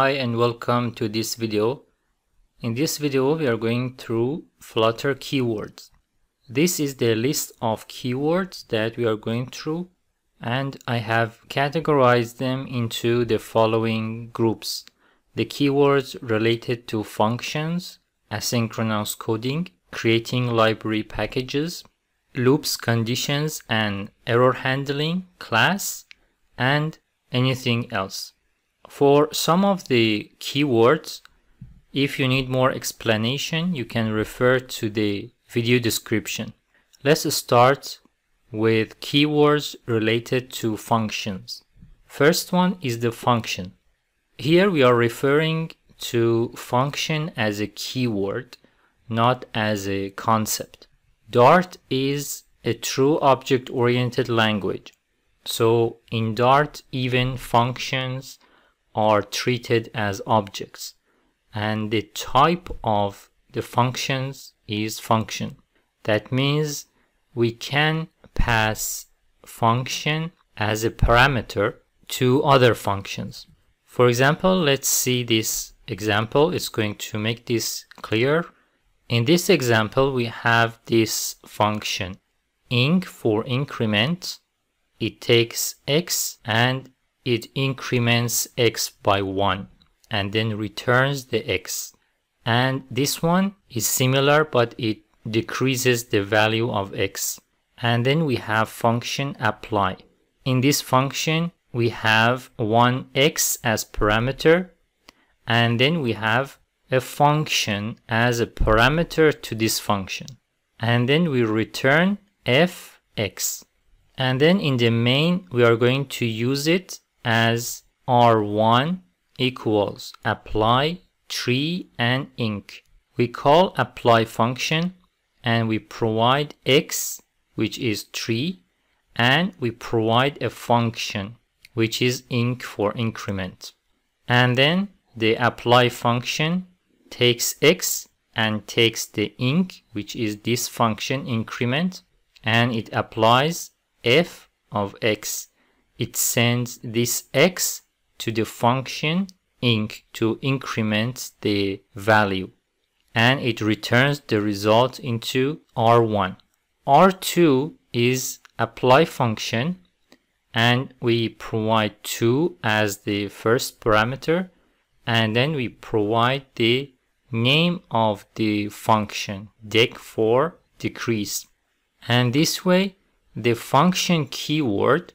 Hi and welcome to this video. In this video we are going through Flutter keywords. This is the list of keywords that we are going through and I have categorized them into the following groups. The keywords related to functions, asynchronous coding, creating library packages, loops conditions and error handling, class, and anything else. For some of the keywords, if you need more explanation, you can refer to the video description. Let's start with keywords related to functions. First one is the function. Here we are referring to function as a keyword, not as a concept. Dart is a true object-oriented language. So in Dart, even functions are treated as objects and the type of the functions is function. That means we can pass function as a parameter to other functions. For example, let's see this example. It's going to make this clear. In this example, we have this function inc for increment. It takes x and it increments x by 1 and then returns the x. And this one is similar but it decreases the value of x. And then we have function apply. In this function we have 1x as parameter and then we have a function as a parameter to this function. And then we return fx. And then in the main we are going to use it as R1 equals apply tree and ink. We call apply function and we provide x which is tree and we provide a function which is ink for increment. And then the apply function takes x and takes the ink which is this function increment and it applies f of x it sends this x to the function inc to increment the value and it returns the result into R1. R2 is apply function and we provide 2 as the first parameter and then we provide the name of the function dec for decrease and this way the function keyword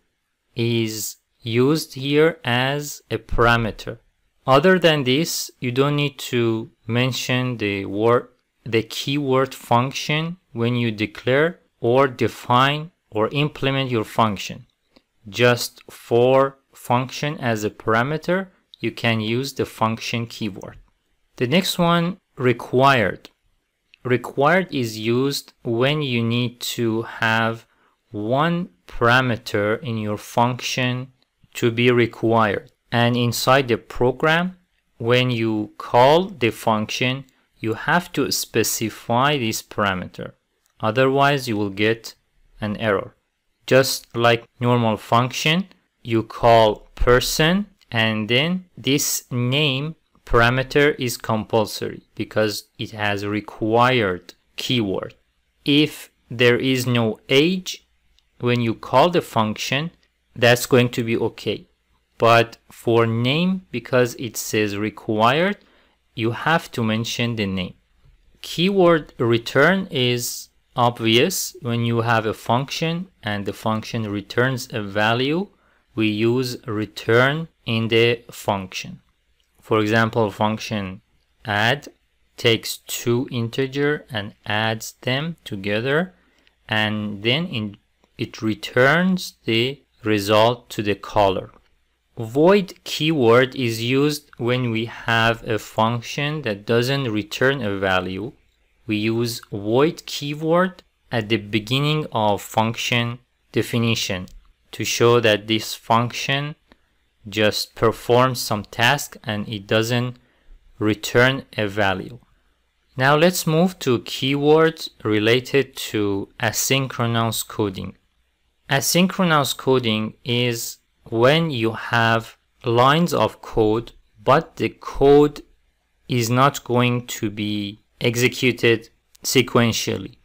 is used here as a parameter. Other than this, you don't need to mention the word, the keyword function when you declare or define or implement your function. Just for function as a parameter, you can use the function keyword. The next one, required. Required is used when you need to have one parameter in your function to be required. And inside the program, when you call the function, you have to specify this parameter. Otherwise, you will get an error. Just like normal function, you call person and then this name parameter is compulsory because it has required keyword. If there is no age, when you call the function, that's going to be okay. But for name, because it says required, you have to mention the name. Keyword return is obvious when you have a function and the function returns a value we use return in the function for example function add takes two integer and adds them together and then in it returns the result to the caller. Void keyword is used when we have a function that doesn't return a value. We use void keyword at the beginning of function definition to show that this function just performs some task and it doesn't return a value. Now let's move to keywords related to asynchronous coding. Asynchronous coding is when you have lines of code, but the code is not going to be executed sequentially.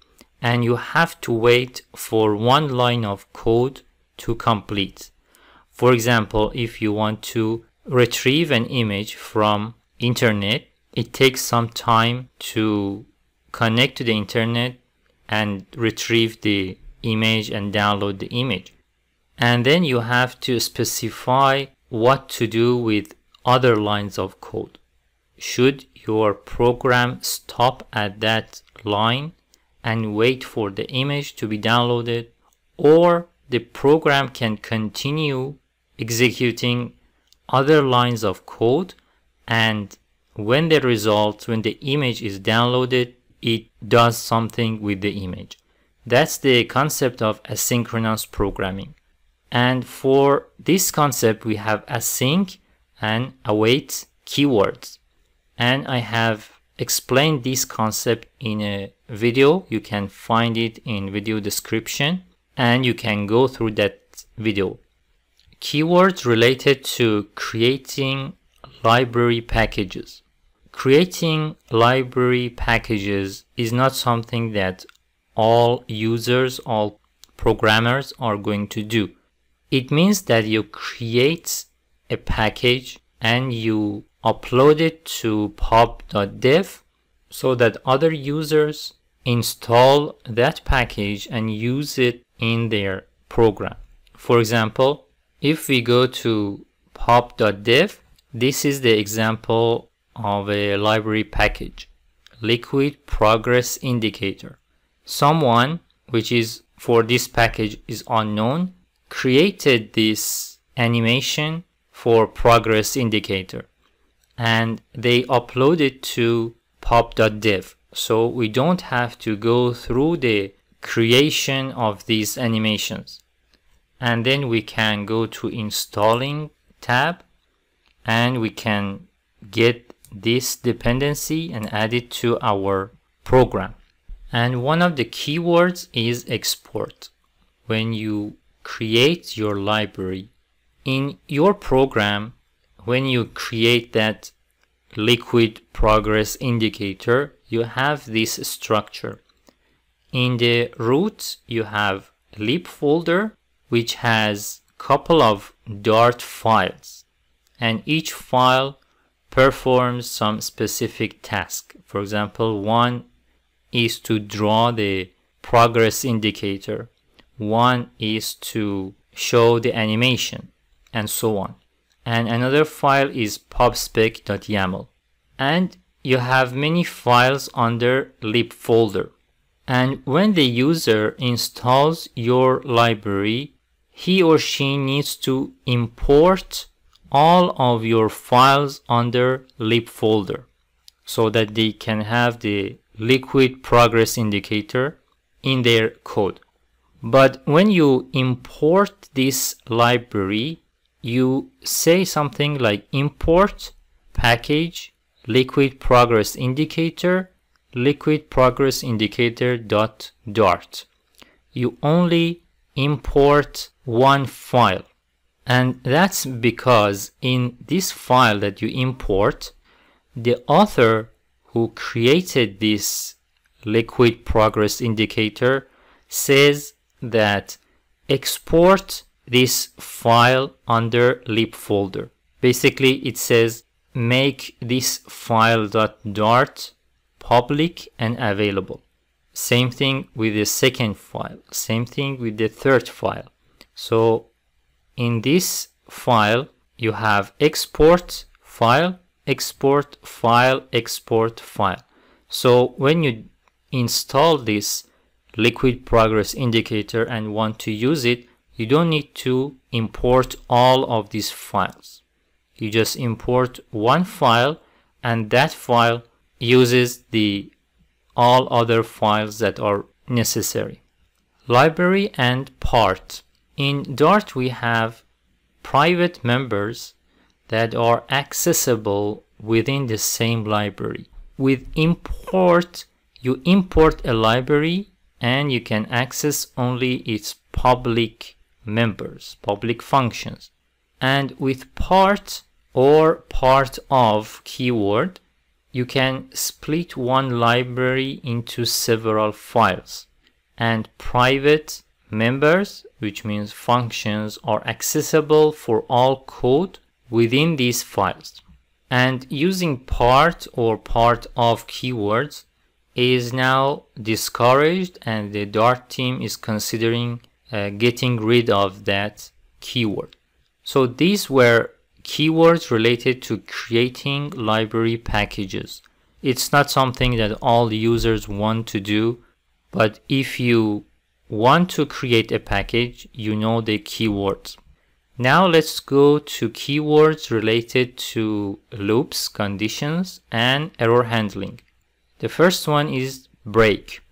And you have to wait for one line of code to complete. For example, if you want to retrieve an image from internet, it takes some time to connect to the internet and retrieve the image and download the image. And then you have to specify what to do with other lines of code. Should your program stop at that line and wait for the image to be downloaded or the program can continue executing other lines of code and when the result, when the image is downloaded, it does something with the image. That's the concept of asynchronous programming. And for this concept, we have async and await keywords. And I have explained this concept in a video. You can find it in video description and you can go through that video. Keywords related to creating library packages. Creating library packages is not something that all users, all programmers are going to do. It means that you create a package and you upload it to pub.dev so that other users install that package and use it in their program. For example, if we go to pub.dev, this is the example of a library package, liquid progress indicator someone, which is for this package is unknown, created this animation for progress indicator and they upload it to pop.dev So we don't have to go through the creation of these animations. And then we can go to installing tab and we can get this dependency and add it to our program. And one of the keywords is export. When you create your library in your program, when you create that liquid progress indicator, you have this structure. In the root, you have lib folder, which has couple of Dart files. And each file performs some specific task. For example, one is to draw the progress indicator. One is to show the animation and so on. And another file is pubspec.yaml. And you have many files under lib folder. And when the user installs your library, he or she needs to import all of your files under lib folder so that they can have the liquid progress indicator in their code. But when you import this library, you say something like import package liquid progress indicator liquid progress indicator dot dart. You only import one file. And that's because in this file that you import, the author who created this liquid progress indicator says that export this file under lib folder. Basically, it says make this file.dart public and available. Same thing with the second file, same thing with the third file. So in this file, you have export file export file export file so when you install this liquid progress indicator and want to use it you don't need to import all of these files you just import one file and that file uses the all other files that are necessary library and part in dart we have private members that are accessible within the same library. With import, you import a library and you can access only its public members, public functions. And with part or part of keyword, you can split one library into several files. And private members, which means functions, are accessible for all code within these files. And using part or part of keywords is now discouraged and the Dart team is considering uh, getting rid of that keyword. So these were keywords related to creating library packages. It's not something that all users want to do, but if you want to create a package, you know the keywords. Now let's go to keywords related to loops, conditions, and error handling. The first one is break.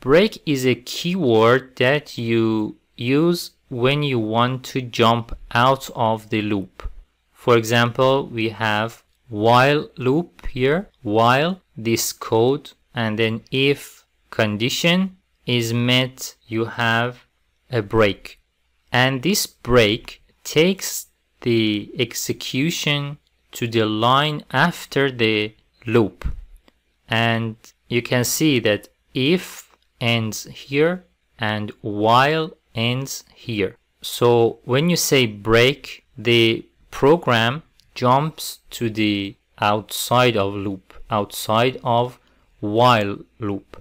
Break is a keyword that you use when you want to jump out of the loop. For example, we have while loop here, while this code, and then if condition is met, you have a break. And this break takes the execution to the line after the loop and you can see that if ends here and while ends here so when you say break the program jumps to the outside of loop outside of while loop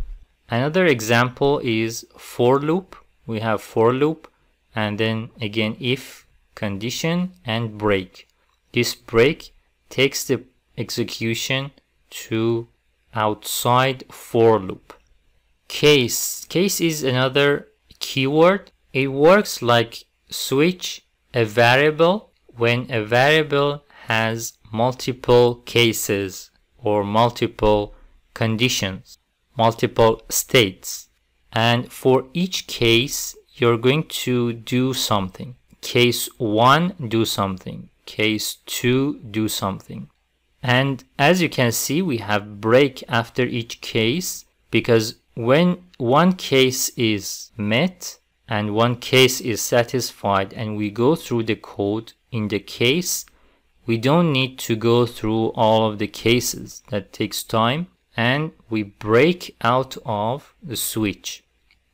another example is for loop we have for loop and then again if condition and break. This break takes the execution to outside for loop. Case. Case is another keyword. It works like switch a variable when a variable has multiple cases or multiple conditions, multiple states. And for each case, you're going to do something. Case 1, do something. Case 2, do something. And as you can see, we have break after each case because when one case is met and one case is satisfied and we go through the code in the case, we don't need to go through all of the cases. That takes time and we break out of the switch.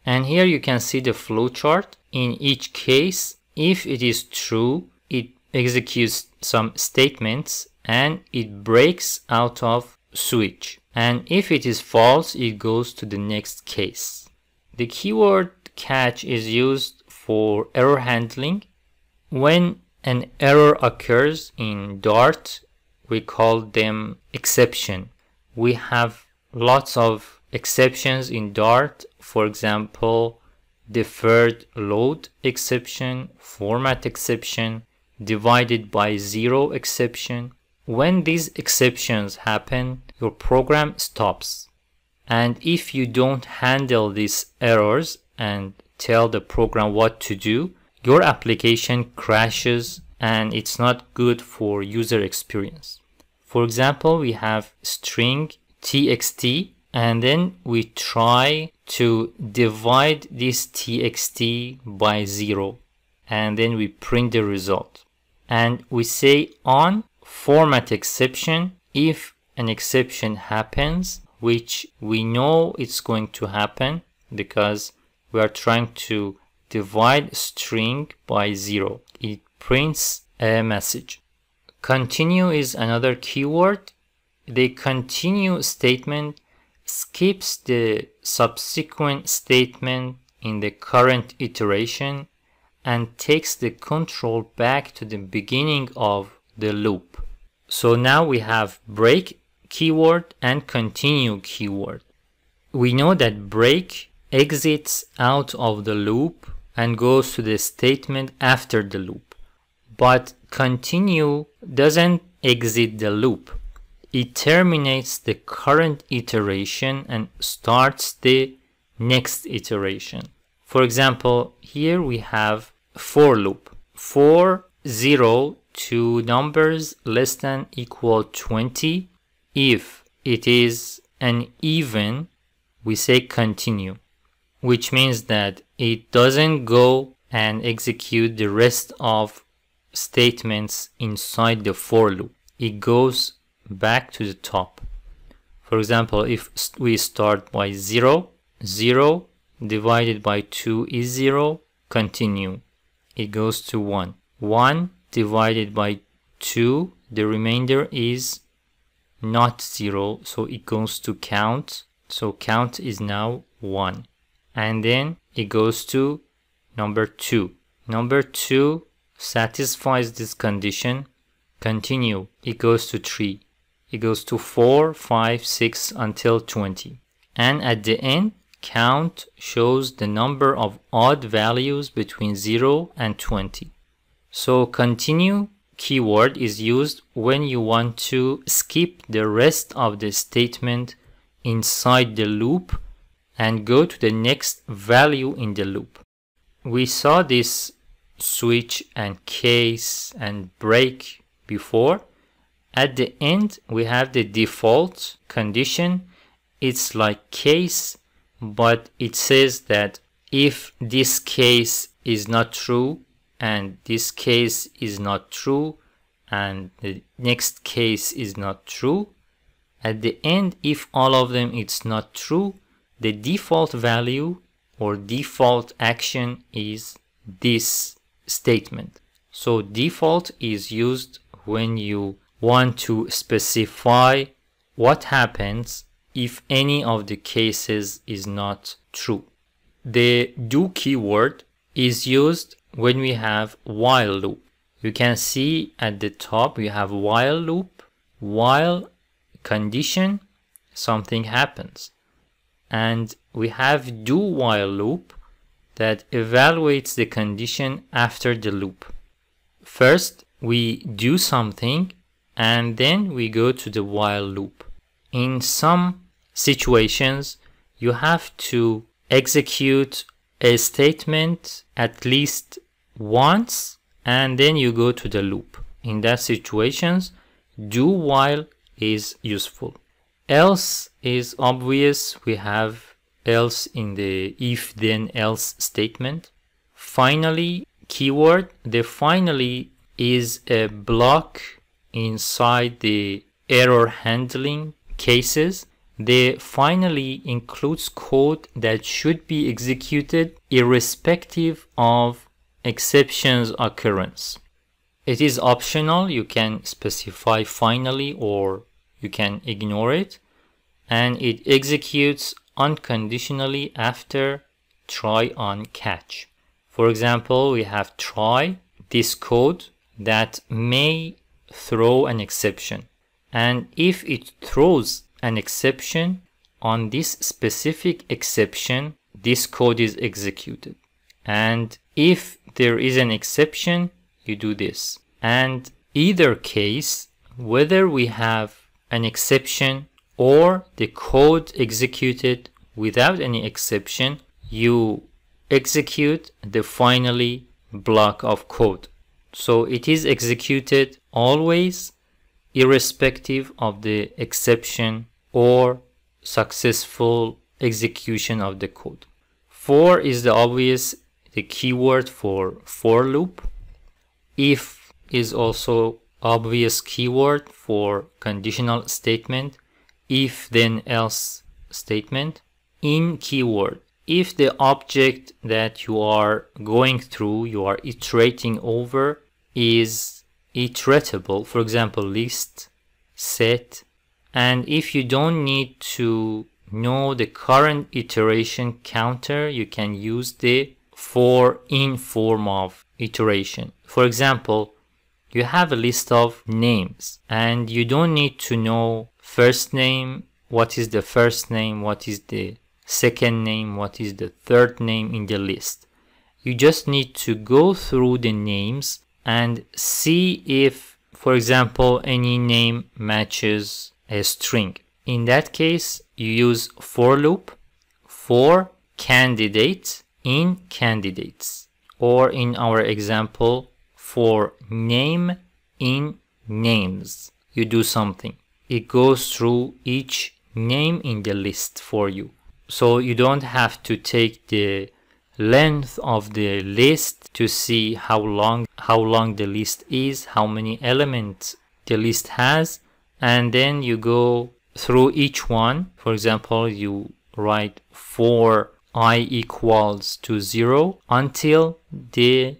And here you can see the flowchart. In each case, if it is true, it executes some statements and it breaks out of switch. And if it is false, it goes to the next case. The keyword catch is used for error handling. When an error occurs in Dart, we call them exception. We have lots of exceptions in Dart. For example, deferred load exception, format exception, divided by zero exception. When these exceptions happen, your program stops. And if you don't handle these errors and tell the program what to do, your application crashes and it's not good for user experience. For example, we have string txt and then we try to divide this txt by 0 and then we print the result and we say on format exception if an exception happens which we know it's going to happen because we are trying to divide string by 0 it prints a message continue is another keyword the continue statement skips the subsequent statement in the current iteration and takes the control back to the beginning of the loop. So now we have break keyword and continue keyword. We know that break exits out of the loop and goes to the statement after the loop. But continue doesn't exit the loop it terminates the current iteration and starts the next iteration. For example, here we have for loop. For 0 to numbers less than equal 20 if it is an even we say continue which means that it doesn't go and execute the rest of statements inside the for loop it goes back to the top. For example, if we start by 0, 0 divided by 2 is 0, continue. It goes to 1. 1 divided by 2, the remainder is not 0, so it goes to count. So count is now 1. And then it goes to number 2. Number 2 satisfies this condition. Continue. It goes to 3 it goes to 4, 5, 6 until 20. And at the end, count shows the number of odd values between 0 and 20. So continue keyword is used when you want to skip the rest of the statement inside the loop and go to the next value in the loop. We saw this switch and case and break before at the end, we have the default condition. It's like case, but it says that if this case is not true and this case is not true and the next case is not true, at the end, if all of them it's not true, the default value or default action is this statement. So default is used when you want to specify what happens if any of the cases is not true. The do keyword is used when we have while loop. You can see at the top we have while loop, while condition, something happens. And we have do while loop that evaluates the condition after the loop. First, we do something and then we go to the while loop. In some situations, you have to execute a statement at least once and then you go to the loop. In that situations, do while is useful. Else is obvious. We have else in the if then else statement. Finally, keyword, the finally is a block inside the error handling cases, they finally includes code that should be executed irrespective of exceptions occurrence. It is optional, you can specify finally or you can ignore it and it executes unconditionally after try on catch. For example, we have try this code that may throw an exception. And if it throws an exception on this specific exception, this code is executed. And if there is an exception, you do this. And either case, whether we have an exception or the code executed without any exception, you execute the finally block of code. So it is executed always irrespective of the exception or successful execution of the code. For is the obvious the keyword for for loop. If is also obvious keyword for conditional statement, if then else statement. In keyword if the object that you are going through, you are iterating over is iteratable, for example, list, set, and if you don't need to know the current iteration counter, you can use the for in form of iteration. For example, you have a list of names and you don't need to know first name, what is the first name, what is the second name, what is the third name in the list. You just need to go through the names and see if, for example, any name matches a string. In that case, you use for loop for candidate in candidates or in our example for name in names. You do something. It goes through each name in the list for you. So you don't have to take the length of the list to see how long how long the list is, how many elements the list has, and then you go through each one. For example, you write for i equals to zero until the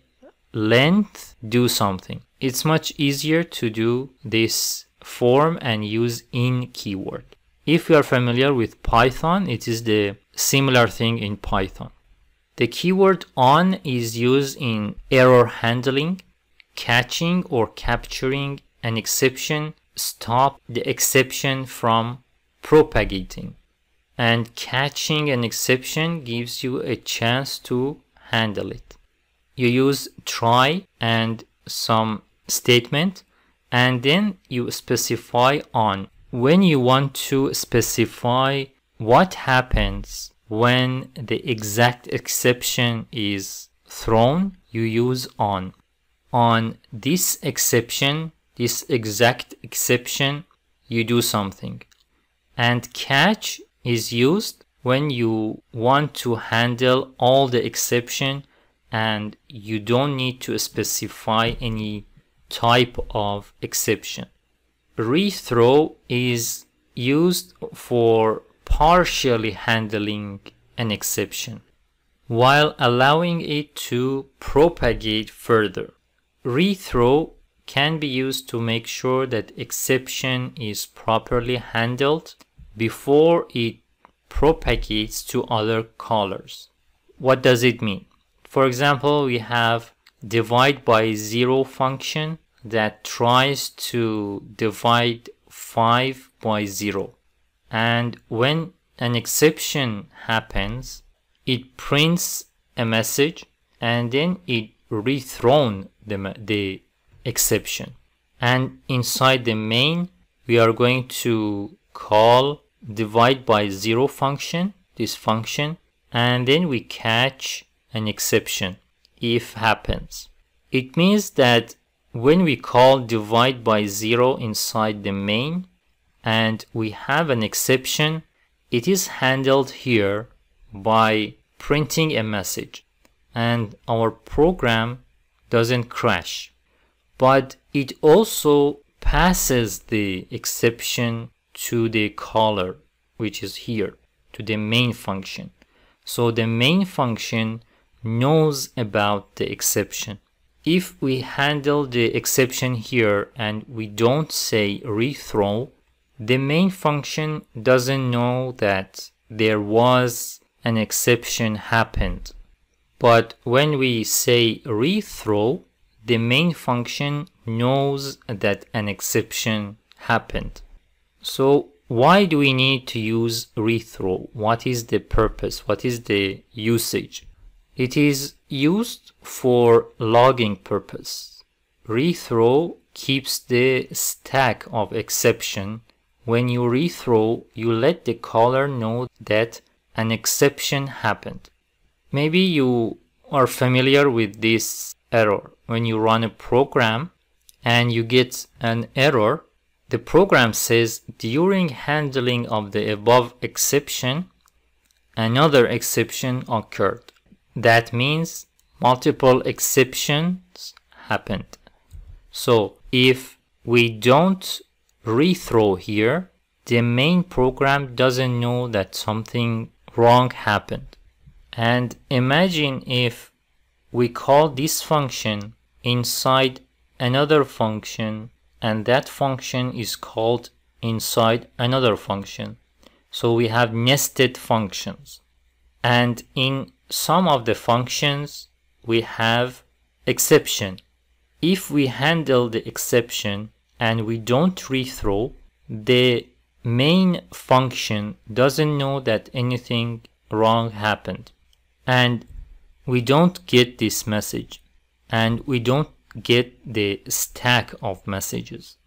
length do something. It's much easier to do this form and use in keyword. If you are familiar with Python, it is the similar thing in Python. The keyword on is used in error handling, catching or capturing an exception, stop the exception from propagating. And catching an exception gives you a chance to handle it. You use try and some statement and then you specify on when you want to specify what happens when the exact exception is thrown, you use on. On this exception, this exact exception, you do something. And catch is used when you want to handle all the exception and you don't need to specify any type of exception rethrow is used for partially handling an exception while allowing it to propagate further. Rethrow can be used to make sure that exception is properly handled before it propagates to other callers. What does it mean? For example, we have divide by zero function that tries to divide 5 by 0. And when an exception happens, it prints a message and then it rethrown the, the exception. And inside the main, we are going to call divide by 0 function, this function, and then we catch an exception if happens. It means that when we call divide by zero inside the main and we have an exception, it is handled here by printing a message and our program doesn't crash. But it also passes the exception to the caller, which is here, to the main function. So the main function knows about the exception if we handle the exception here and we don't say rethrow, the main function doesn't know that there was an exception happened. But when we say rethrow, the main function knows that an exception happened. So why do we need to use rethrow? What is the purpose? What is the usage? It is used for logging purpose. Rethrow keeps the stack of exception. When you rethrow, you let the caller know that an exception happened. Maybe you are familiar with this error. When you run a program and you get an error, the program says during handling of the above exception, another exception occurred. That means multiple exceptions happened. So if we don't rethrow here, the main program doesn't know that something wrong happened. And imagine if we call this function inside another function and that function is called inside another function. So we have nested functions. And in some of the functions we have exception. If we handle the exception and we don't rethrow, the main function doesn't know that anything wrong happened. And we don't get this message and we don't get the stack of messages.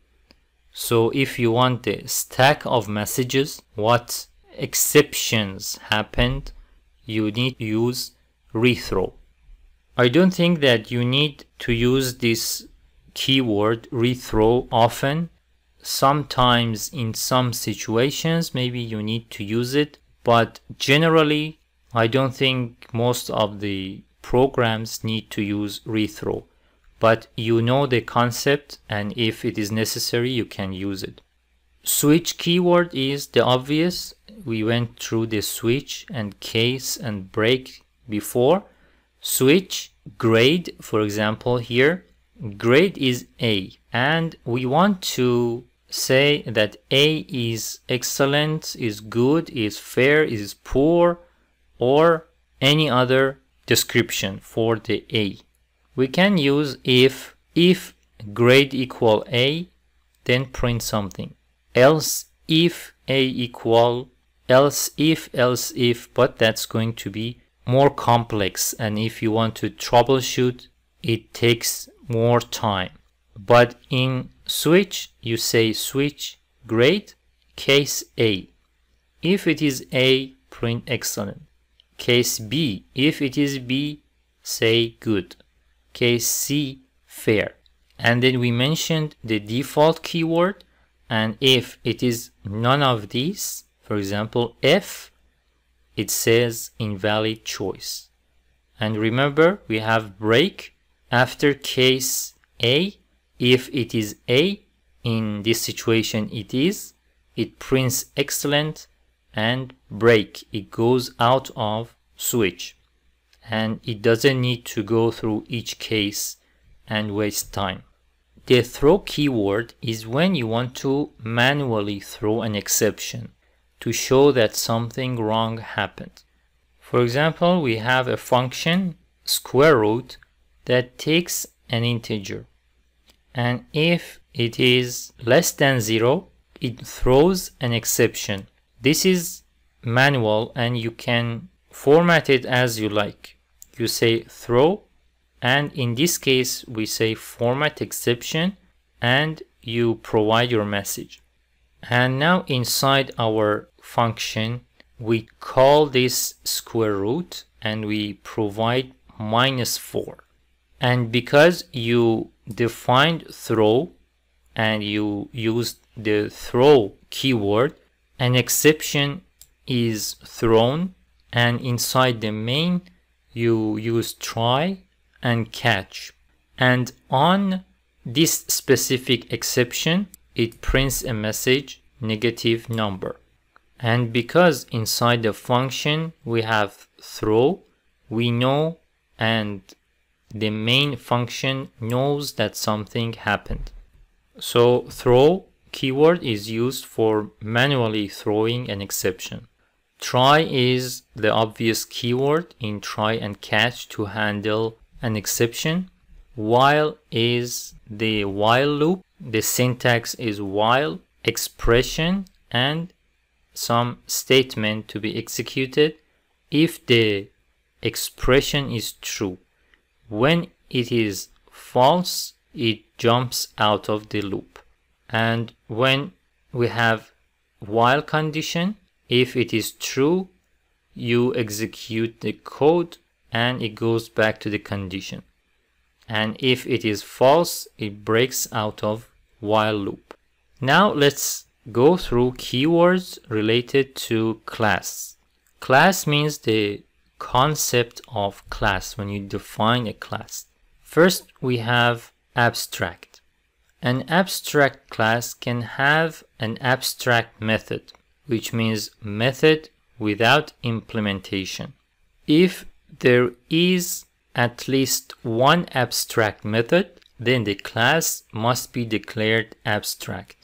So if you want the stack of messages, what exceptions happened you need to use rethrow. I don't think that you need to use this keyword rethrow often. Sometimes in some situations maybe you need to use it, but generally I don't think most of the programs need to use rethrow. But you know the concept and if it is necessary you can use it. Switch keyword is the obvious we went through the switch and case and break before switch grade for example here grade is A and we want to say that A is excellent, is good, is fair, is poor or any other description for the A. We can use if, if grade equal A then print something else if A equal else if, else if, but that's going to be more complex. And if you want to troubleshoot, it takes more time. But in switch, you say switch great case A. If it is A, print excellent. Case B, if it is B, say good. Case C, fair. And then we mentioned the default keyword and if it is none of these, for example, if it says invalid choice. And remember, we have break after case A. If it is A, in this situation it is, it prints excellent and break. It goes out of switch and it doesn't need to go through each case and waste time. The throw keyword is when you want to manually throw an exception to show that something wrong happened. For example, we have a function square root that takes an integer and if it is less than zero it throws an exception this is manual and you can format it as you like you say throw and in this case we say format exception and you provide your message and now inside our function, we call this square root and we provide minus 4. And because you defined throw and you used the throw keyword, an exception is thrown and inside the main you use try and catch. And on this specific exception, it prints a message negative number. And because inside the function we have throw, we know and the main function knows that something happened. So throw keyword is used for manually throwing an exception. Try is the obvious keyword in try and catch to handle an exception. While is the while loop. The syntax is while, expression, and some statement to be executed if the expression is true. When it is false, it jumps out of the loop. And when we have while condition, if it is true, you execute the code and it goes back to the condition. And if it is false, it breaks out of while loop. Now let's go through keywords related to class. Class means the concept of class when you define a class. First, we have abstract. An abstract class can have an abstract method, which means method without implementation. If there is at least one abstract method, then the class must be declared abstract.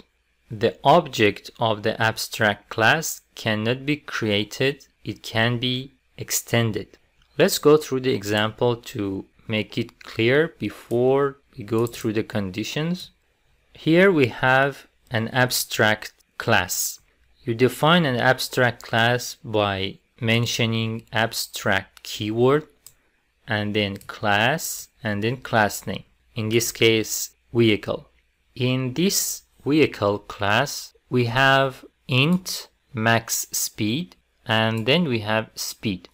The object of the abstract class cannot be created, it can be extended. Let's go through the example to make it clear before we go through the conditions. Here we have an abstract class. You define an abstract class by mentioning abstract keyword and then class and then class name. In this case, vehicle. In this vehicle class, we have int max speed and then we have speed.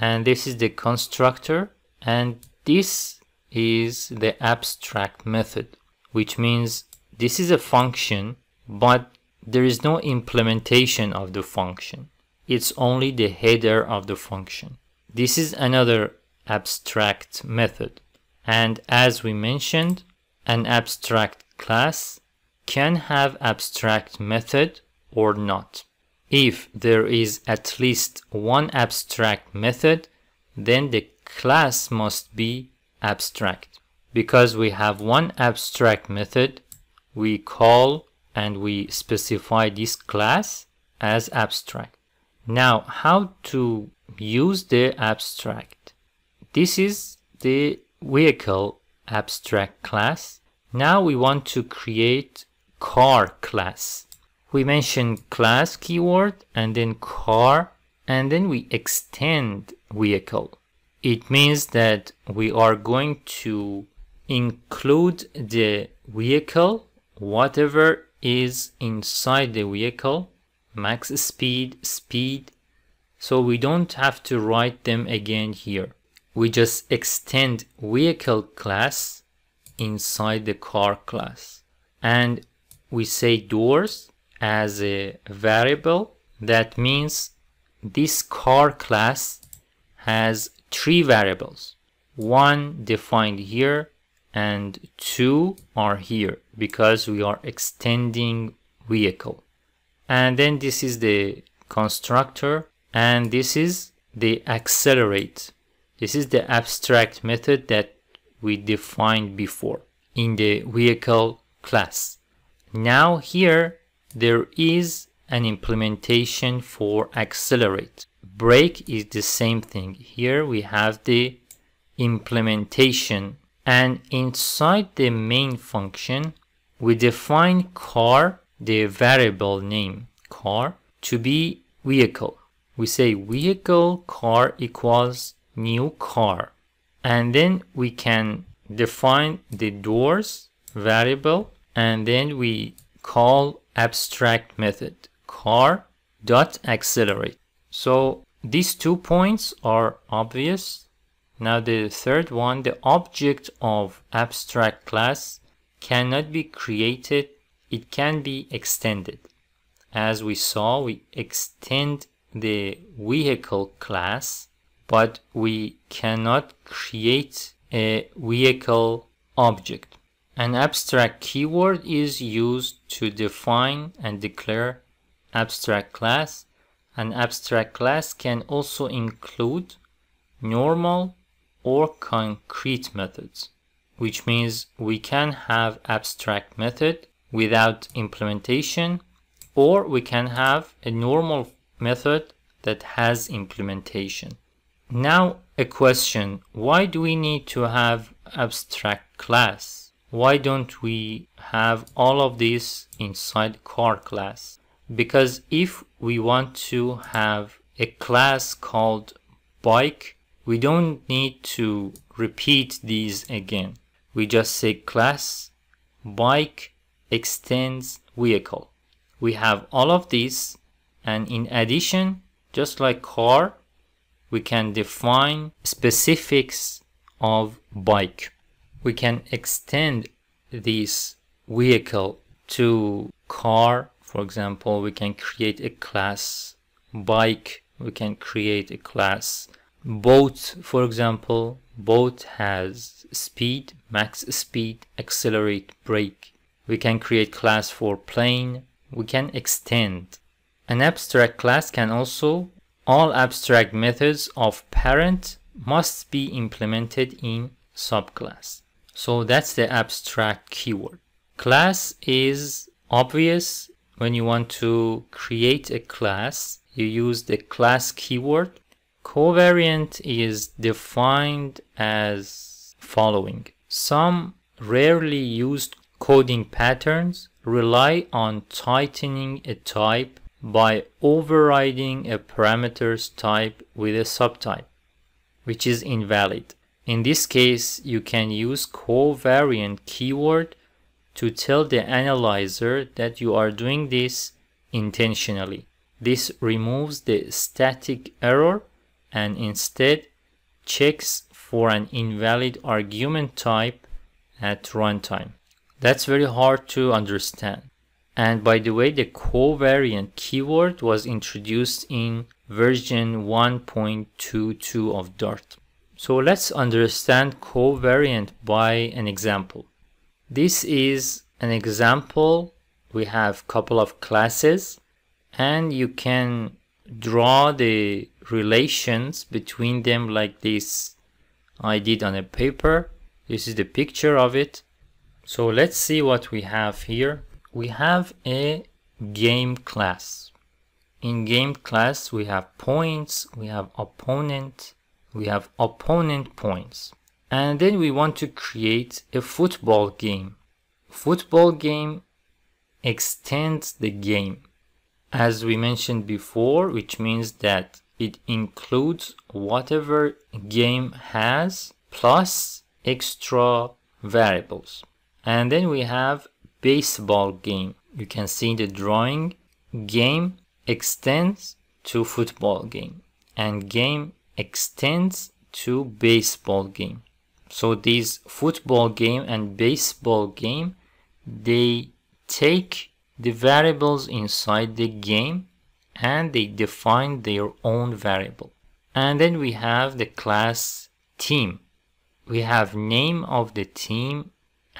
And this is the constructor and this is the abstract method, which means this is a function, but there is no implementation of the function. It's only the header of the function. This is another abstract method. And as we mentioned, an abstract class can have abstract method or not. If there is at least one abstract method, then the class must be abstract. Because we have one abstract method, we call and we specify this class as abstract. Now, how to use the abstract? This is the vehicle abstract class. Now we want to create car class. We mention class keyword and then car and then we extend vehicle. It means that we are going to include the vehicle, whatever is inside the vehicle, max speed, speed, so we don't have to write them again here. We just extend vehicle class inside the car class. And we say doors as a variable. That means this car class has three variables. One defined here and two are here because we are extending vehicle. And then this is the constructor and this is the accelerate. This is the abstract method that we defined before in the vehicle class. Now here there is an implementation for accelerate. Brake is the same thing. Here we have the implementation and inside the main function we define car the variable name car to be vehicle. We say vehicle car equals new car and then we can define the doors variable and then we call abstract method car dot accelerate. So these two points are obvious. Now the third one, the object of abstract class cannot be created. It can be extended. As we saw, we extend the vehicle class, but we cannot create a vehicle object. An abstract keyword is used to define and declare abstract class. An abstract class can also include normal or concrete methods, which means we can have abstract method without implementation, or we can have a normal method that has implementation. Now a question, why do we need to have abstract class? why don't we have all of this inside car class? Because if we want to have a class called bike, we don't need to repeat these again. We just say class bike extends vehicle. We have all of these and in addition, just like car, we can define specifics of bike we can extend this vehicle to car for example we can create a class bike we can create a class boat for example boat has speed max speed accelerate brake we can create class for plane we can extend an abstract class can also all abstract methods of parent must be implemented in subclass so that's the abstract keyword. Class is obvious when you want to create a class. You use the class keyword. Covariant is defined as following. Some rarely used coding patterns rely on tightening a type by overriding a parameter's type with a subtype, which is invalid. In this case, you can use covariant keyword to tell the analyzer that you are doing this intentionally. This removes the static error and instead checks for an invalid argument type at runtime. That's very hard to understand. And by the way, the covariant keyword was introduced in version 1.22 of Dart. So let's understand covariant by an example. This is an example. We have couple of classes and you can draw the relations between them like this I did on a paper. This is the picture of it. So let's see what we have here. We have a game class. In game class we have points, we have opponent, we have opponent points and then we want to create a football game football game extends the game as we mentioned before which means that it includes whatever game has plus extra variables and then we have baseball game you can see in the drawing game extends to football game and game extends to baseball game. So these football game and baseball game, they take the variables inside the game and they define their own variable. And then we have the class team. We have name of the team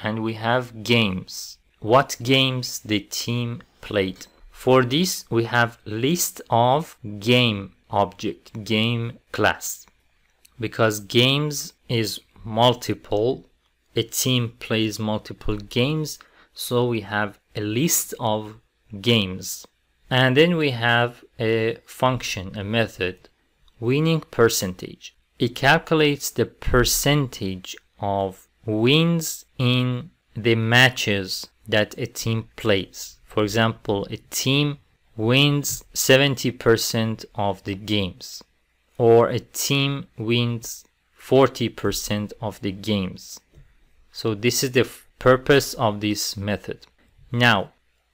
and we have games. What games the team played. For this we have list of game object game class because games is multiple a team plays multiple games so we have a list of games and then we have a function a method winning percentage it calculates the percentage of wins in the matches that a team plays for example a team wins 70% of the games or a team wins 40% of the games. So this is the purpose of this method. Now,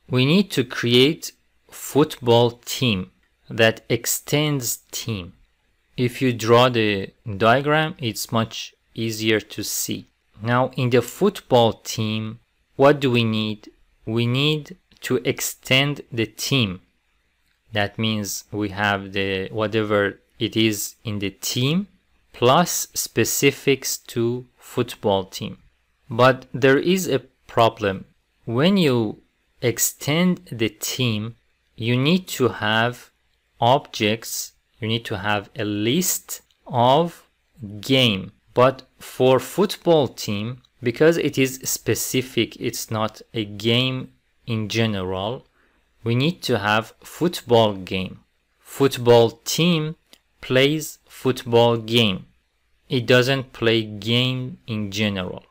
we need to create football team that extends team. If you draw the diagram, it's much easier to see. Now, in the football team, what do we need? We need to extend the team. That means we have the whatever it is in the team plus specifics to football team. But there is a problem. When you extend the team, you need to have objects, you need to have a list of game. But for football team, because it is specific, it's not a game in general, we need to have football game. Football team plays football game. It doesn't play game in general.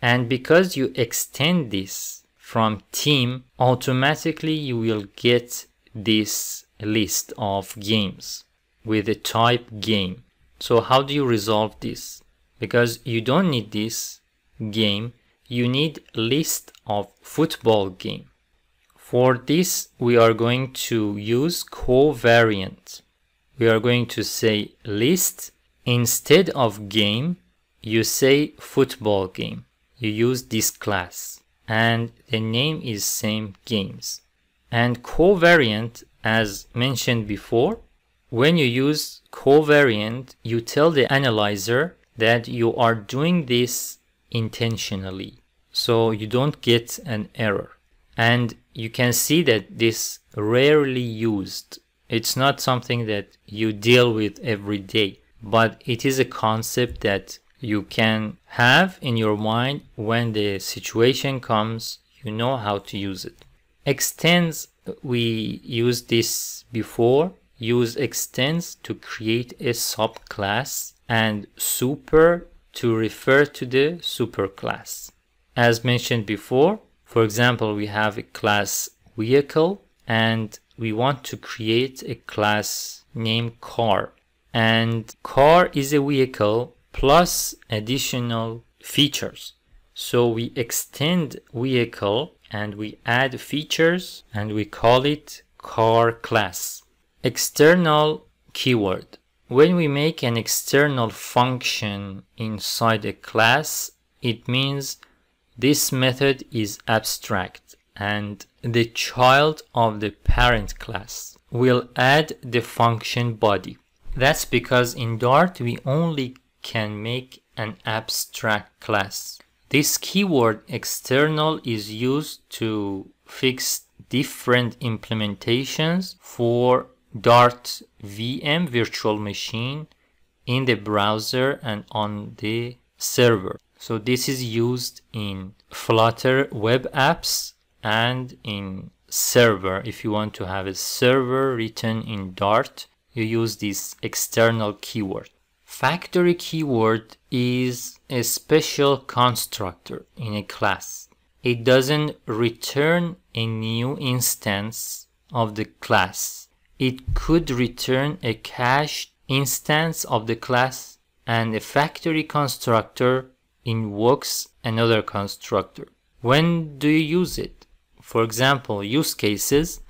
And because you extend this from team, automatically you will get this list of games with the type game. So how do you resolve this? Because you don't need this game, you need list of football game. For this, we are going to use covariant. We are going to say list. Instead of game, you say football game. You use this class. And the name is same games. And covariant, as mentioned before, when you use covariant, you tell the analyzer that you are doing this intentionally. So you don't get an error and you can see that this rarely used it's not something that you deal with every day but it is a concept that you can have in your mind when the situation comes you know how to use it extends we used this before use extends to create a subclass and super to refer to the superclass as mentioned before for example, we have a class vehicle and we want to create a class named car. And car is a vehicle plus additional features. So we extend vehicle and we add features and we call it car class. External keyword. When we make an external function inside a class, it means this method is abstract and the child of the parent class will add the function body. That's because in Dart we only can make an abstract class. This keyword external is used to fix different implementations for Dart VM virtual machine in the browser and on the server. So this is used in Flutter web apps and in server. If you want to have a server written in Dart, you use this external keyword. Factory keyword is a special constructor in a class. It doesn't return a new instance of the class. It could return a cached instance of the class and a factory constructor invokes another constructor. When do you use it? For example, use cases.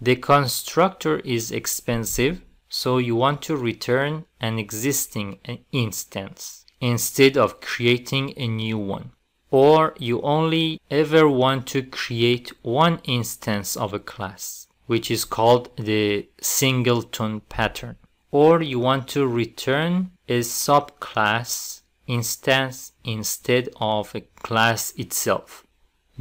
The constructor is expensive, so you want to return an existing instance instead of creating a new one. Or you only ever want to create one instance of a class, which is called the singleton pattern. Or you want to return a subclass instance instead of a class itself.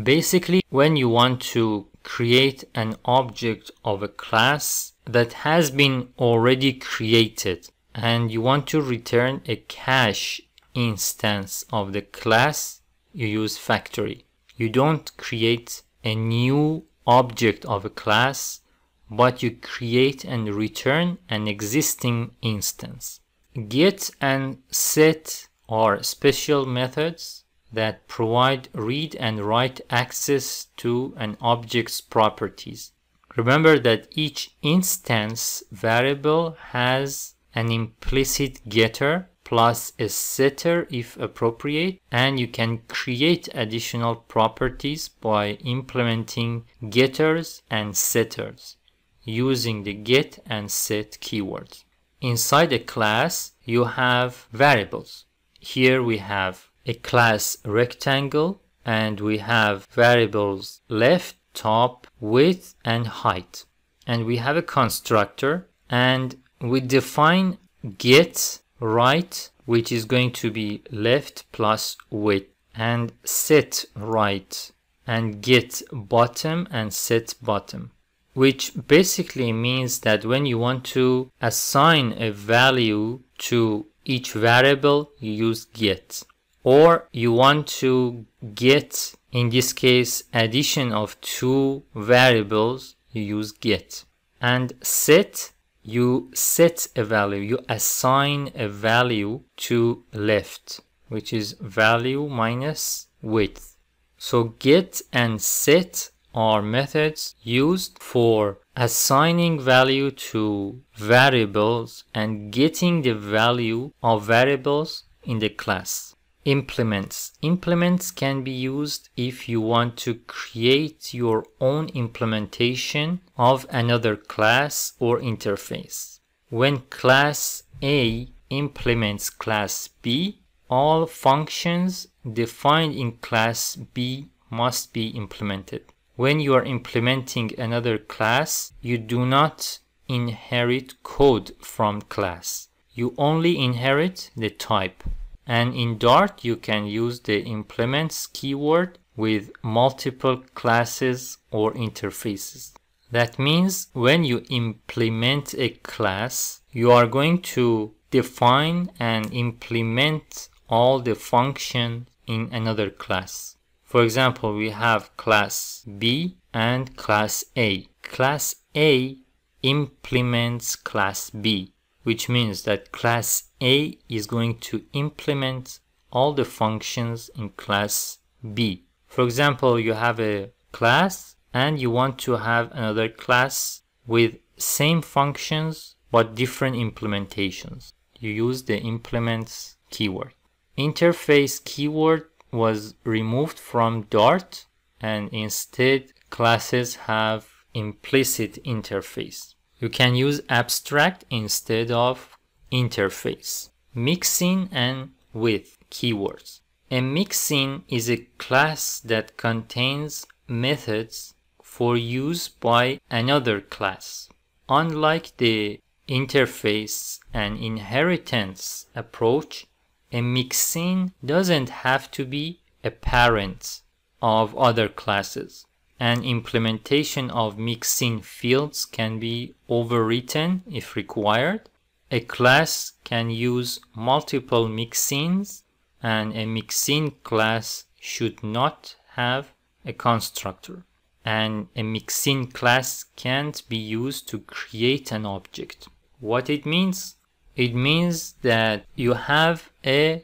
Basically, when you want to create an object of a class that has been already created and you want to return a cache instance of the class, you use factory. You don't create a new object of a class, but you create and return an existing instance. Get and set are special methods that provide read and write access to an object's properties. Remember that each instance variable has an implicit getter plus a setter if appropriate and you can create additional properties by implementing getters and setters using the get and set keywords. Inside a class you have variables here we have a class rectangle and we have variables left, top, width and height. And we have a constructor and we define get right which is going to be left plus width and set right and get bottom and set bottom which basically means that when you want to assign a value to each variable you use get or you want to get in this case addition of two variables you use get and set you set a value you assign a value to left which is value minus width so get and set are methods used for assigning value to variables and getting the value of variables in the class. Implements. Implements can be used if you want to create your own implementation of another class or interface. When class A implements class B, all functions defined in class B must be implemented when you are implementing another class, you do not inherit code from class. You only inherit the type. And in Dart, you can use the implements keyword with multiple classes or interfaces. That means when you implement a class, you are going to define and implement all the function in another class. For example, we have class B and class A. Class A implements class B, which means that class A is going to implement all the functions in class B. For example, you have a class and you want to have another class with same functions but different implementations. You use the implements keyword. Interface keyword was removed from Dart and instead classes have implicit interface. You can use abstract instead of interface. Mixing and with keywords. A mixin is a class that contains methods for use by another class. Unlike the interface and inheritance approach, a mixin doesn't have to be a parent of other classes. An implementation of mixin fields can be overwritten if required. A class can use multiple mixins and a mixin class should not have a constructor. And a mixin class can't be used to create an object. What it means? It means that you have a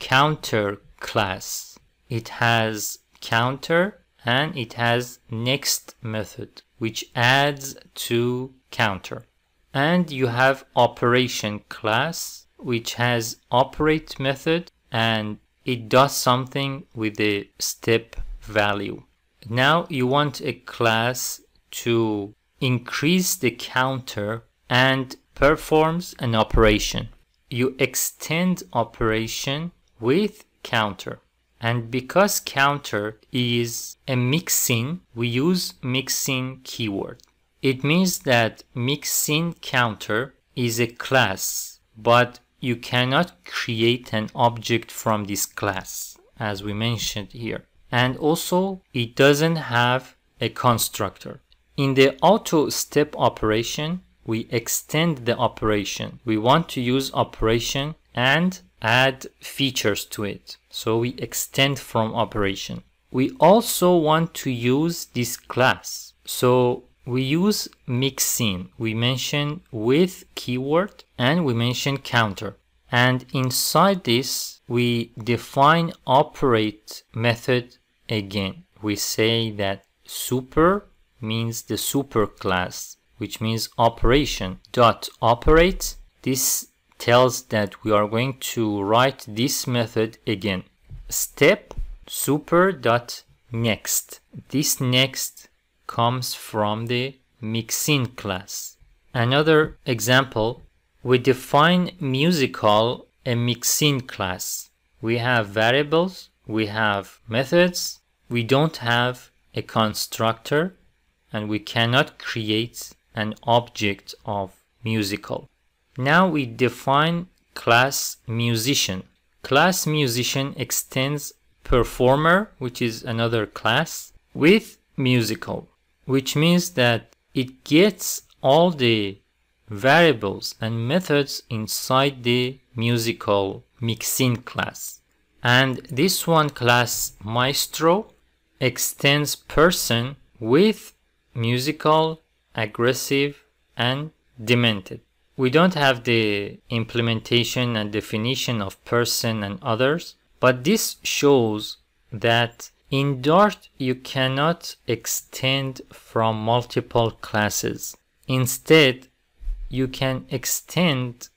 counter class. It has counter and it has next method which adds to counter. And you have operation class which has operate method and it does something with the step value. Now you want a class to increase the counter and performs an operation. You extend operation with counter. And because counter is a mixin, we use mixin keyword. It means that mixin counter is a class, but you cannot create an object from this class, as we mentioned here. And also, it doesn't have a constructor. In the auto step operation, we extend the operation. We want to use operation and add features to it. So we extend from operation. We also want to use this class. So we use mixin. We mention with keyword and we mention counter. And inside this, we define operate method again. We say that super means the super class which means operation dot operate this tells that we are going to write this method again step super dot next this next comes from the mixin class another example we define musical a mixin class we have variables we have methods we don't have a constructor and we cannot create an object of musical. Now we define class musician. Class musician extends performer, which is another class, with musical, which means that it gets all the variables and methods inside the musical mixin class. And this one class maestro extends person with musical aggressive, and demented. We don't have the implementation and definition of person and others, but this shows that in Dart you cannot extend from multiple classes. Instead, you can extend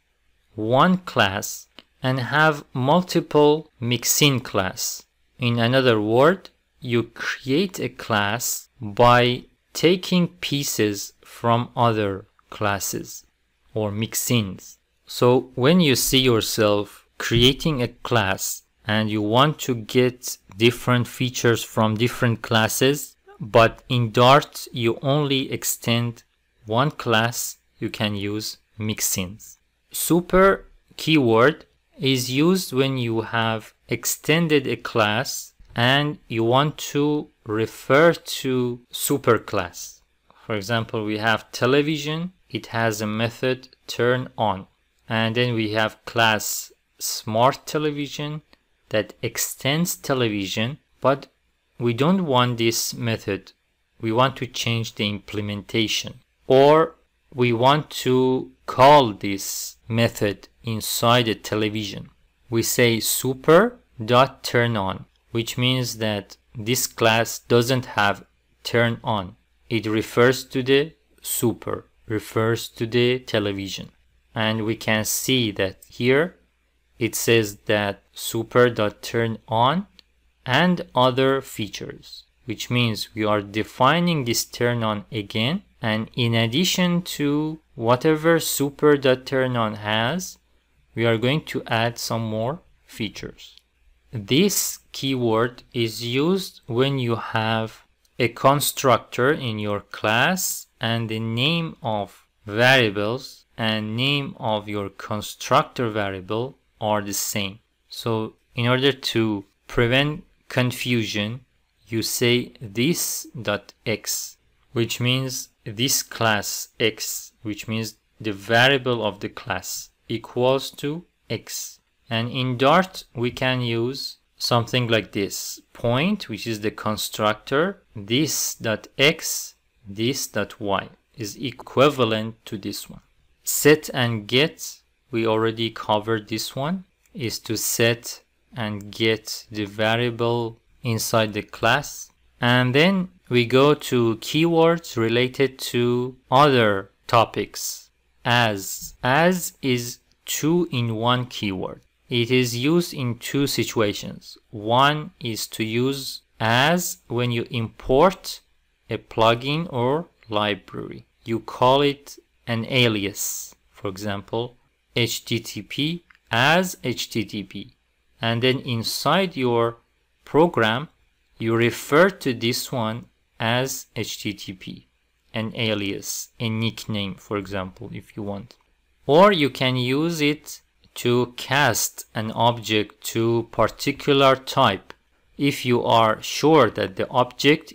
one class and have multiple mixin class. In another word, you create a class by taking pieces from other classes or mixins. So when you see yourself creating a class and you want to get different features from different classes, but in Dart you only extend one class, you can use mixins. Super keyword is used when you have extended a class and you want to refer to superclass. For example, we have television, it has a method turn on. And then we have class smart television that extends television, but we don't want this method. We want to change the implementation or we want to call this method inside the television. We say super dot turn on which means that this class doesn't have turn on. It refers to the super, refers to the television. And we can see that here it says that super.turn on and other features, which means we are defining this turn on again. And in addition to whatever super.turn on has, we are going to add some more features. This keyword is used when you have a constructor in your class and the name of variables and name of your constructor variable are the same. So in order to prevent confusion, you say this dot x, which means this class x, which means the variable of the class equals to x. And in Dart, we can use something like this point, which is the constructor. This dot x, this dot y is equivalent to this one. Set and get, we already covered this one, is to set and get the variable inside the class. And then we go to keywords related to other topics. As. As is two in one keyword. It is used in two situations. One is to use as when you import a plugin or library. You call it an alias, for example, HTTP as HTTP. And then inside your program, you refer to this one as HTTP, an alias, a nickname, for example, if you want. Or you can use it to cast an object to particular type if you are sure that the object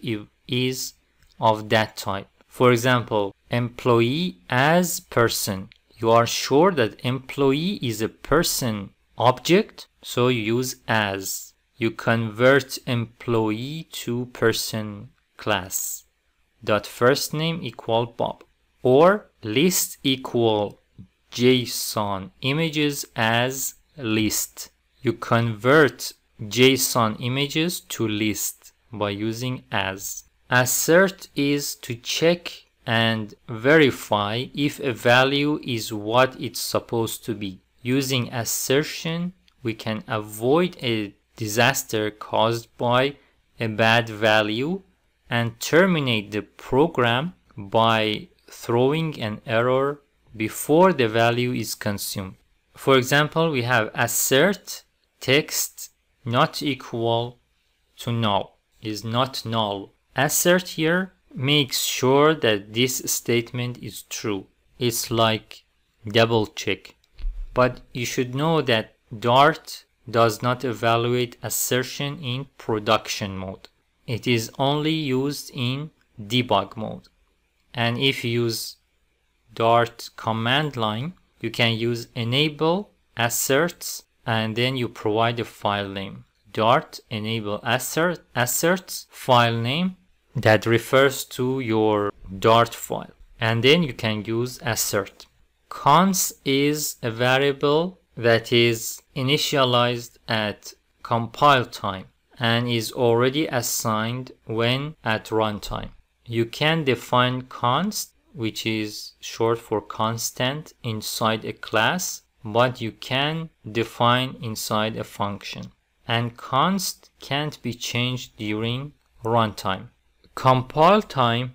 is of that type. For example, employee as person. You are sure that employee is a person object, so you use as. You convert employee to person class. Dot first name equal Bob or list equal JSON images as list. You convert JSON images to list by using as. Assert is to check and verify if a value is what it's supposed to be. Using assertion, we can avoid a disaster caused by a bad value and terminate the program by throwing an error before the value is consumed. For example, we have assert text not equal to null is not null. Assert here makes sure that this statement is true. It's like double check. But you should know that Dart does not evaluate assertion in production mode. It is only used in debug mode. And if you use Dart command line, you can use enable asserts and then you provide the file name. Dart enable assert, asserts file name that refers to your Dart file. And then you can use assert. Const is a variable that is initialized at compile time and is already assigned when at runtime. You can define const which is short for constant inside a class but you can define inside a function and const can't be changed during runtime compile time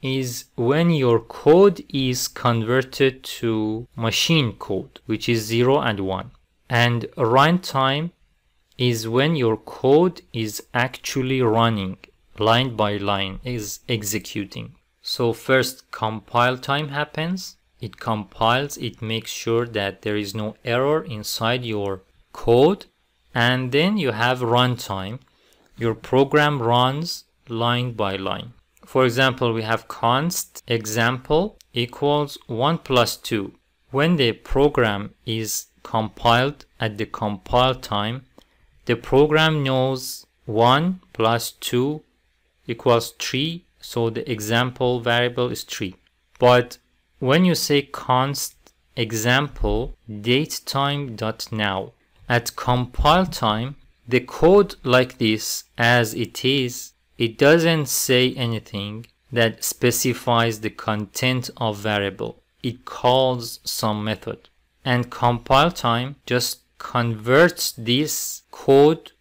is when your code is converted to machine code which is 0 and 1 and runtime is when your code is actually running line by line is executing so first compile time happens. It compiles, it makes sure that there is no error inside your code. And then you have runtime. Your program runs line by line. For example, we have const example equals 1 plus 2. When the program is compiled at the compile time, the program knows 1 plus 2 equals 3 so the example variable is 3. But when you say const example now at compile time, the code like this as it is, it doesn't say anything that specifies the content of variable. It calls some method. And compile time just converts this code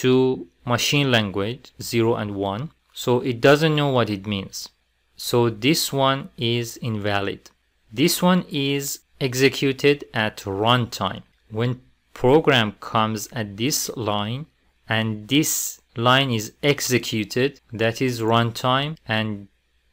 to machine language 0 and 1 so it doesn't know what it means. So this one is invalid. This one is executed at runtime. When program comes at this line and this line is executed, that is runtime and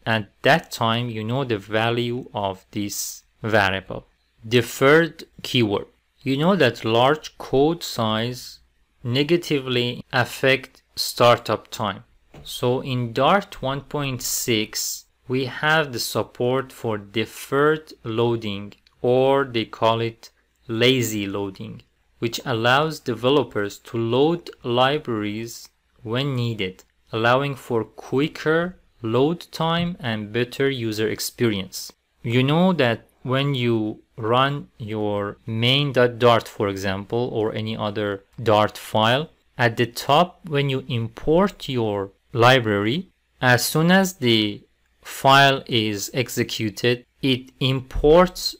at that time you know the value of this variable. Deferred keyword. You know that large code size negatively affect startup time. So in Dart 1.6, we have the support for deferred loading or they call it lazy loading, which allows developers to load libraries when needed, allowing for quicker load time and better user experience. You know that when you run your main.dart for example or any other dart file, at the top when you import your library, as soon as the file is executed, it imports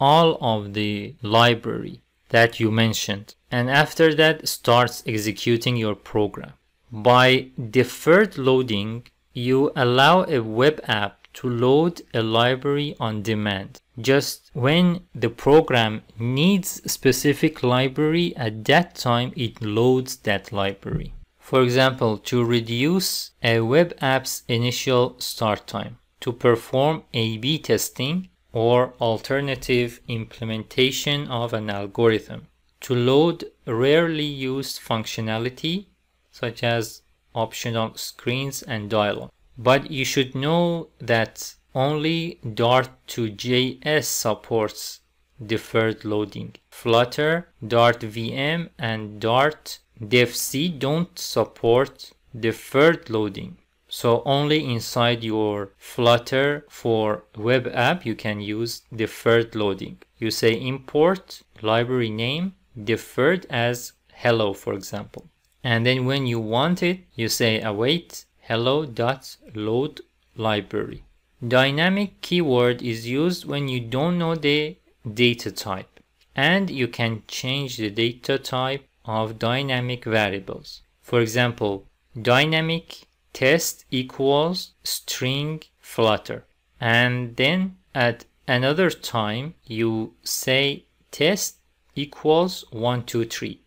all of the library that you mentioned and after that starts executing your program. By deferred loading, you allow a web app to load a library on demand. Just when the program needs specific library, at that time it loads that library. For example, to reduce a web app's initial start time, to perform A-B testing or alternative implementation of an algorithm, to load rarely used functionality such as optional screens and dialog. But you should know that only Dart to JS supports deferred loading. Flutter, Dart VM, and Dart DFC don't support deferred loading. So only inside your Flutter for web app you can use deferred loading. You say import library name deferred as hello for example. And then when you want it, you say await hello.load library. Dynamic keyword is used when you don't know the data type and you can change the data type of dynamic variables. For example, dynamic test equals string flutter. And then at another time, you say test equals 1, 2, 3.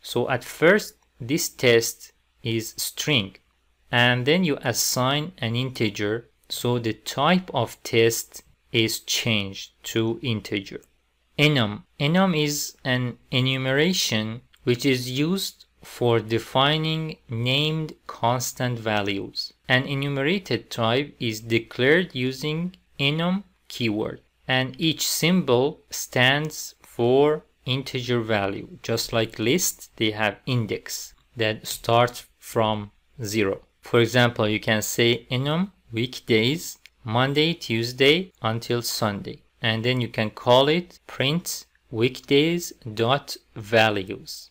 So at first, this test is string. And then you assign an integer. So the type of test is changed to integer. enum Enum is an enumeration which is used for defining named constant values. An enumerated type is declared using enum keyword and each symbol stands for integer value. Just like list, they have index that starts from zero. For example, you can say enum weekdays, Monday, Tuesday until Sunday. And then you can call it print weekdays dot values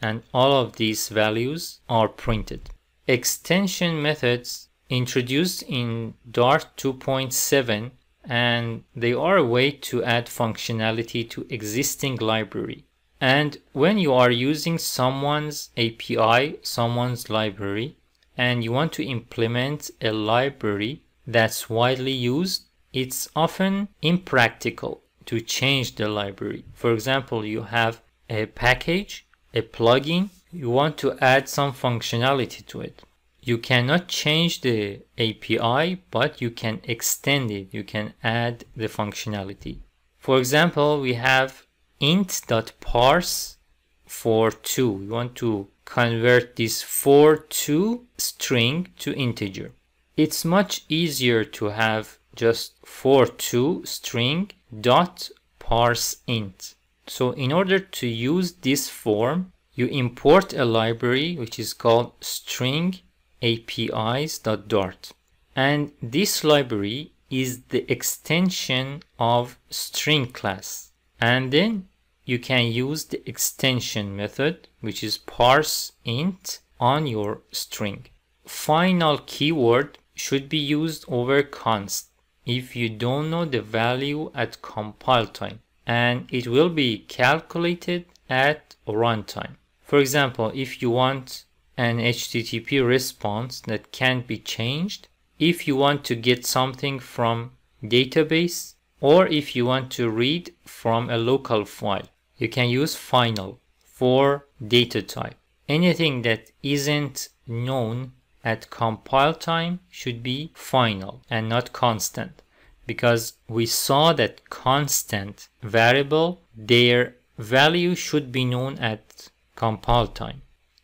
and all of these values are printed. Extension methods introduced in Dart 2.7 and they are a way to add functionality to existing library. And when you are using someone's API, someone's library, and you want to implement a library that's widely used, it's often impractical to change the library. For example, you have a package, a plugin, you want to add some functionality to it. You cannot change the API, but you can extend it. You can add the functionality. For example, we have int.parse for 2. You want to convert this for 2 string to integer. It's much easier to have just for to string dot parse int. So in order to use this form, you import a library which is called string apis.dart. And this library is the extension of string class. And then you can use the extension method, which is parse int on your string. Final keyword should be used over const if you don't know the value at compile time and it will be calculated at runtime. For example, if you want an HTTP response that can't be changed, if you want to get something from database, or if you want to read from a local file, you can use final for data type. Anything that isn't known at compile time should be final and not constant because we saw that constant variable, their value should be known at compile time.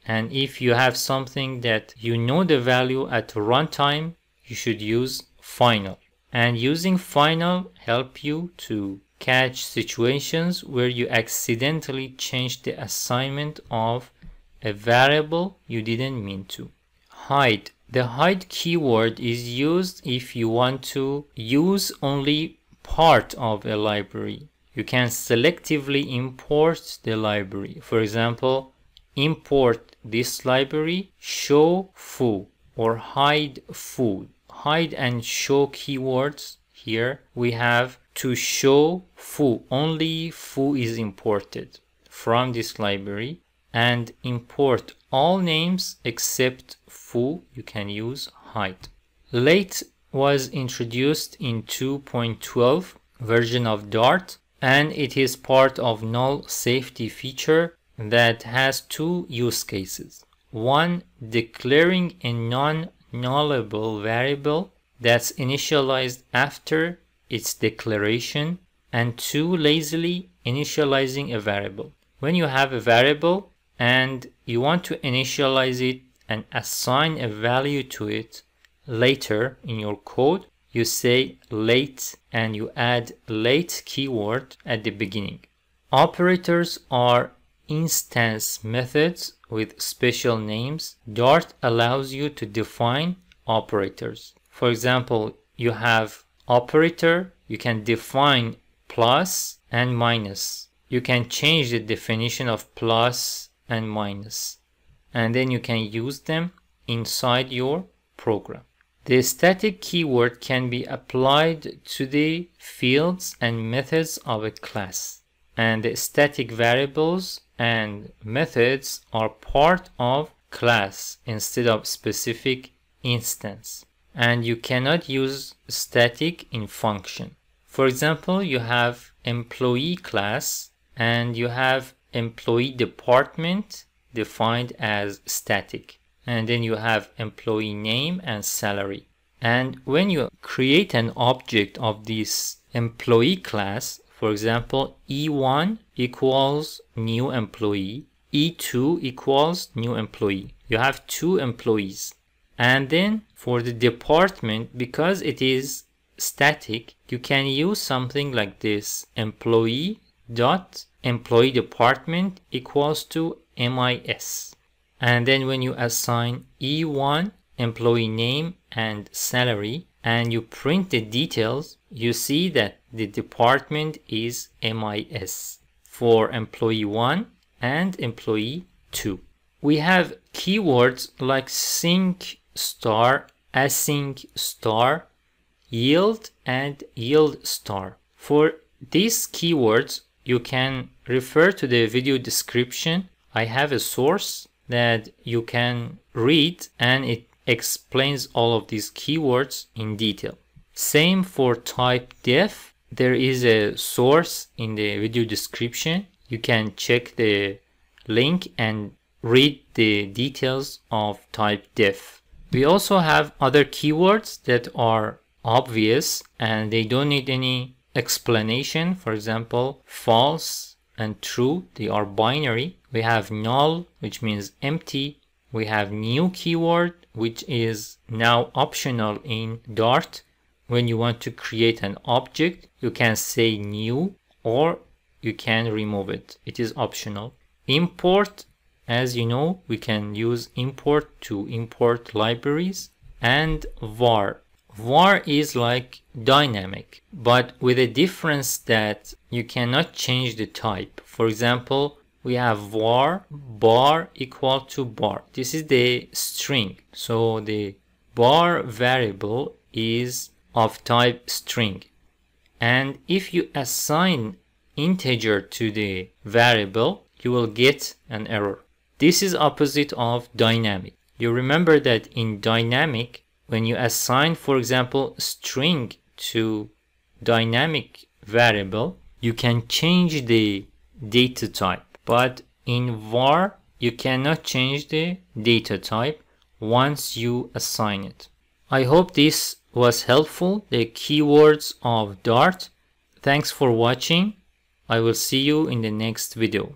And if you have something that you know the value at runtime, you should use final. And using final help you to catch situations where you accidentally change the assignment of a variable you didn't mean to. Hide The hide keyword is used if you want to use only part of a library. You can selectively import the library. For example, import this library, show foo or hide foo. Hide and show keywords here. We have to show foo. Only foo is imported from this library and import all names except full, you can use height. Late was introduced in 2.12 version of Dart and it is part of null safety feature that has two use cases. One, declaring a non-nullable variable that's initialized after its declaration and two, lazily initializing a variable. When you have a variable and you want to initialize it and assign a value to it later in your code, you say late and you add late keyword at the beginning. Operators are instance methods with special names. Dart allows you to define operators. For example, you have operator, you can define plus and minus. You can change the definition of plus and minus and then you can use them inside your program. The static keyword can be applied to the fields and methods of a class. And the static variables and methods are part of class instead of specific instance. And you cannot use static in function. For example, you have employee class and you have employee department defined as static. And then you have employee name and salary. And when you create an object of this employee class, for example, E1 equals new employee, E2 equals new employee. You have two employees. And then for the department, because it is static, you can use something like this employee dot employee department equals to MIS. And then when you assign E1 employee name and salary and you print the details, you see that the department is MIS for employee 1 and employee 2. We have keywords like sync star, async star, yield and yield star. For these keywords, you can refer to the video description I have a source that you can read and it explains all of these keywords in detail. Same for type def. There is a source in the video description. You can check the link and read the details of type def. We also have other keywords that are obvious and they don't need any explanation. For example, false, and true, they are binary. We have null, which means empty. We have new keyword, which is now optional in Dart. When you want to create an object, you can say new or you can remove it. It is optional. Import, as you know, we can use import to import libraries and var War is like dynamic, but with a difference that you cannot change the type. For example, we have var bar equal to bar. This is the string. So the bar variable is of type string. And if you assign integer to the variable, you will get an error. This is opposite of dynamic. You remember that in dynamic, when you assign, for example, string to dynamic variable, you can change the data type. But in var, you cannot change the data type once you assign it. I hope this was helpful, the keywords of Dart. Thanks for watching. I will see you in the next video.